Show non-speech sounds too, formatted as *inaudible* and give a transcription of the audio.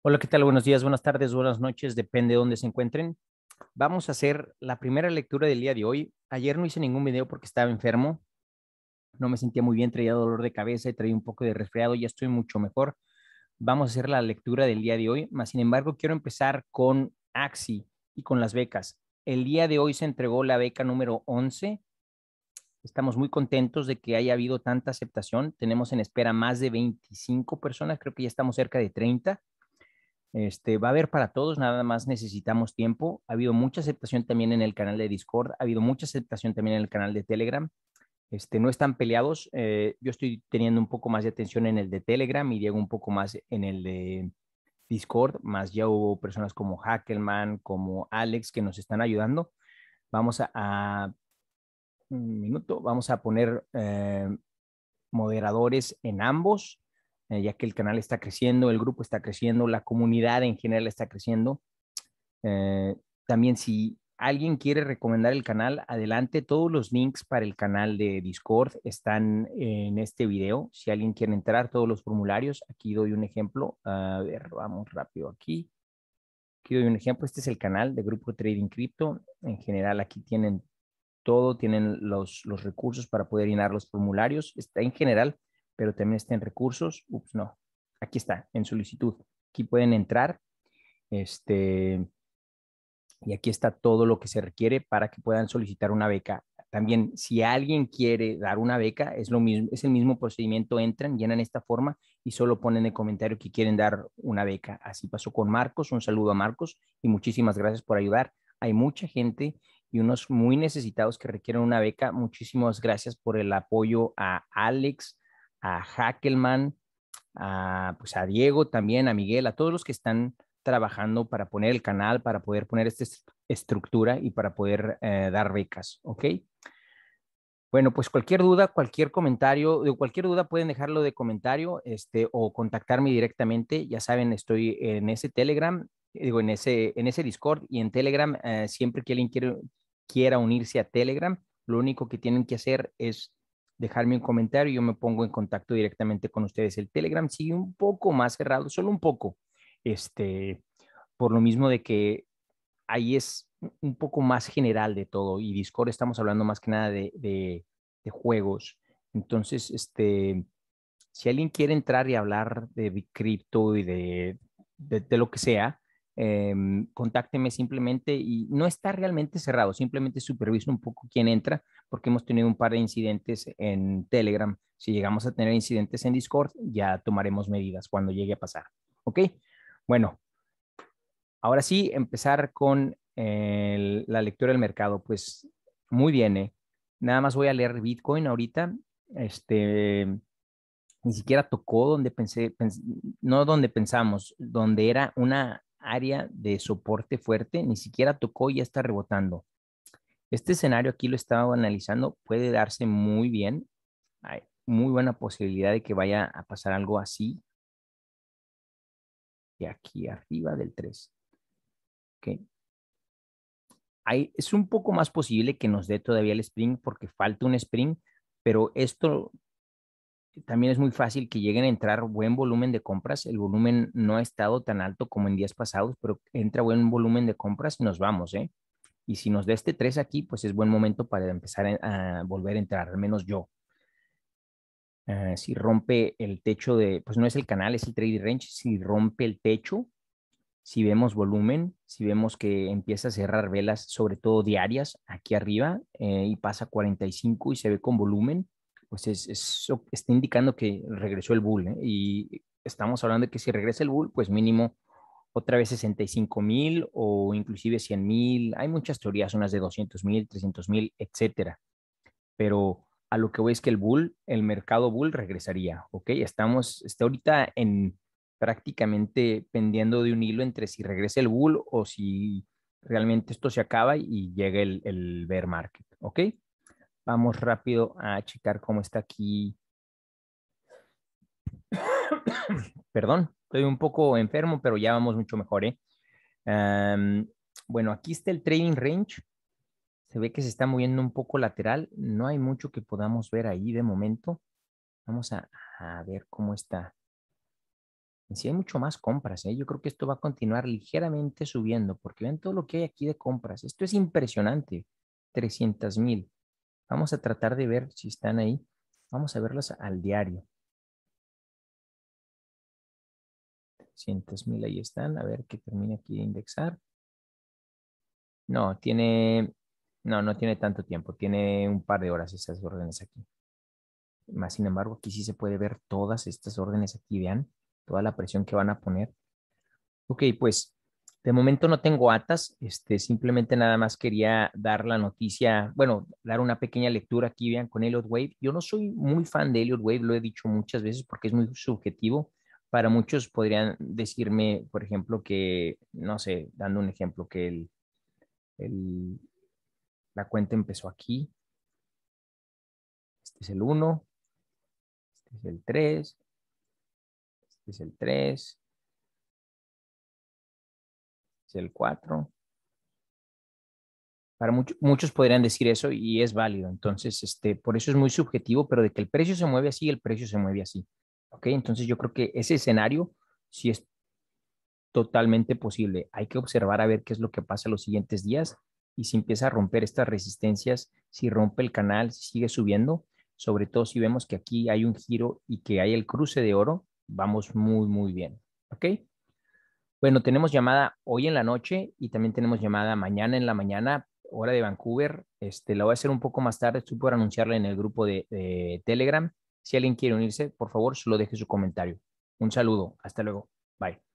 Hola, ¿qué tal? Buenos días, buenas tardes, buenas noches, depende de dónde se encuentren. Vamos a hacer la primera lectura del día de hoy. Ayer no hice ningún video porque estaba enfermo, no me sentía muy bien, traía dolor de cabeza y traía un poco de resfriado, ya estoy mucho mejor. Vamos a hacer la lectura del día de hoy, más sin embargo quiero empezar con AXI y con las becas. El día de hoy se entregó la beca número 11. Estamos muy contentos de que haya habido tanta aceptación. Tenemos en espera más de 25 personas, creo que ya estamos cerca de 30 este, va a haber para todos, nada más necesitamos tiempo. Ha habido mucha aceptación también en el canal de Discord, ha habido mucha aceptación también en el canal de Telegram. Este, no están peleados. Eh, yo estoy teniendo un poco más de atención en el de Telegram y Diego un poco más en el de Discord, más ya hubo personas como Hackelman, como Alex que nos están ayudando. Vamos a, un minuto, vamos a poner eh, moderadores en ambos eh, ya que el canal está creciendo, el grupo está creciendo, la comunidad en general está creciendo. Eh, también si alguien quiere recomendar el canal, adelante, todos los links para el canal de Discord están en este video. Si alguien quiere entrar, todos los formularios, aquí doy un ejemplo. A ver, vamos rápido aquí. Aquí doy un ejemplo, este es el canal de Grupo Trading Crypto. En general aquí tienen todo, tienen los, los recursos para poder llenar los formularios. Está en general pero también está en recursos. Ups, no. Aquí está, en solicitud. Aquí pueden entrar. Este, y aquí está todo lo que se requiere para que puedan solicitar una beca. También, si alguien quiere dar una beca, es, lo mismo, es el mismo procedimiento. Entran, llenan esta forma y solo ponen el comentario que quieren dar una beca. Así pasó con Marcos. Un saludo a Marcos y muchísimas gracias por ayudar. Hay mucha gente y unos muy necesitados que requieren una beca. Muchísimas gracias por el apoyo a Alex, a Hackelman, a, pues a Diego también, a Miguel, a todos los que están trabajando para poner el canal, para poder poner esta estructura y para poder eh, dar becas, ¿ok? Bueno, pues cualquier duda, cualquier comentario, cualquier duda pueden dejarlo de comentario este, o contactarme directamente. Ya saben, estoy en ese Telegram, digo, en ese, en ese Discord y en Telegram. Eh, siempre que alguien quiera unirse a Telegram, lo único que tienen que hacer es dejarme un comentario, yo me pongo en contacto directamente con ustedes. El Telegram sigue un poco más cerrado, solo un poco, este, por lo mismo de que ahí es un poco más general de todo y Discord estamos hablando más que nada de, de, juegos. Entonces, este, si alguien quiere entrar y hablar de cripto y de, de, lo que sea, Em, contácteme simplemente y no está realmente cerrado, simplemente superviso un poco quién entra, porque hemos tenido un par de incidentes en Telegram. Si llegamos a tener incidentes en Discord, ya tomaremos medidas cuando llegue a pasar. ¿Ok? Bueno, ahora sí, empezar con eh, la lectura del mercado. Pues muy bien, ¿eh? Nada más voy a leer Bitcoin ahorita. Este, ni siquiera tocó donde pensé, no donde pensamos, donde era una área de soporte fuerte, ni siquiera tocó y ya está rebotando. Este escenario aquí lo estaba analizando, puede darse muy bien. Hay muy buena posibilidad de que vaya a pasar algo así. Y aquí arriba del 3. es un poco más posible que nos dé todavía el spring porque falta un spring pero esto también es muy fácil que lleguen a entrar buen volumen de compras. El volumen no ha estado tan alto como en días pasados, pero entra buen volumen de compras y nos vamos, ¿eh? Y si nos da este 3 aquí, pues es buen momento para empezar a, volver a entrar, al menos yo. Ah, si rompe el techo de, pues no es el canal, es el trading range. Si rompe el techo, si vemos volumen, si vemos que empieza a cerrar velas, sobre todo diarias, aquí arriba, eh, y pasa 45 y se ve con volumen, pues es, está indicando que regresó el bull. ¿eh? Y estamos hablando de que si regresa el bull, pues mínimo otra vez 65 mil o inclusive 100 mil. Hay muchas teorías, unas de 200 mil, 300 mil, etcétera. Pero a lo que voy es que el bull, el mercado bull regresaría, ¿ok? Estamos, está ahorita en prácticamente pendiendo de un hilo entre si regresa el bull o si realmente esto se acaba y llega el bear market, ¿ok? Vamos rápido a checar cómo está aquí. *coughs* Perdón, estoy un poco enfermo, pero ya vamos mucho mejor. ¿eh? bueno, aquí está el trading range. Se ve que se está moviendo un poco lateral. No hay mucho que podamos ver ahí de momento. Vamos a, ver cómo está. Si sí hay mucho más compras, ¿eh? yo creo que esto va a continuar ligeramente subiendo, porque ven todo lo que hay aquí de compras. Esto es impresionante. 300 mil, Vamos a tratar de ver si están ahí. Vamos a verlos al diario. mil, ahí están. A ver que termina aquí de indexar. No, tiene, no, no tiene tanto tiempo. Tiene un par de horas esas órdenes aquí. Más sin embargo, aquí sí se puede ver todas estas órdenes aquí. Vean toda la presión que van a poner. Ok, pues de momento no tengo atas, este, simplemente nada más quería dar la noticia, bueno, dar una pequeña lectura aquí, vean, con Elliot Wave. Yo no soy muy fan de Elliot Wave, lo he dicho muchas veces porque es muy subjetivo. Para muchos podrían decirme, por ejemplo, que, no sé, dando un ejemplo, que el, el la cuenta empezó aquí. Este es el 1, este es el 3, este es el 3, es el 4. Para muchos podrían decir eso y es válido. Entonces, este, por eso es muy subjetivo, pero de que el precio se mueve así, el precio se mueve así. okay Entonces yo creo que ese escenario sí es totalmente posible. Hay que observar a ver qué es lo que pasa los siguientes días y si empieza a romper estas resistencias, si rompe el canal, si sigue subiendo, sobre todo si vemos que aquí hay un giro y que hay el cruce de oro, vamos muy, muy bien. ¿Ok? Bueno, tenemos llamada hoy en la noche y también tenemos llamada mañana en la mañana, hora de Vancouver. Este, la voy a hacer un poco más tarde, estoy por anunciarla en el grupo de Telegram. Si alguien quiere unirse, por favor, solo deje su comentario. Un saludo, hasta luego. Bye.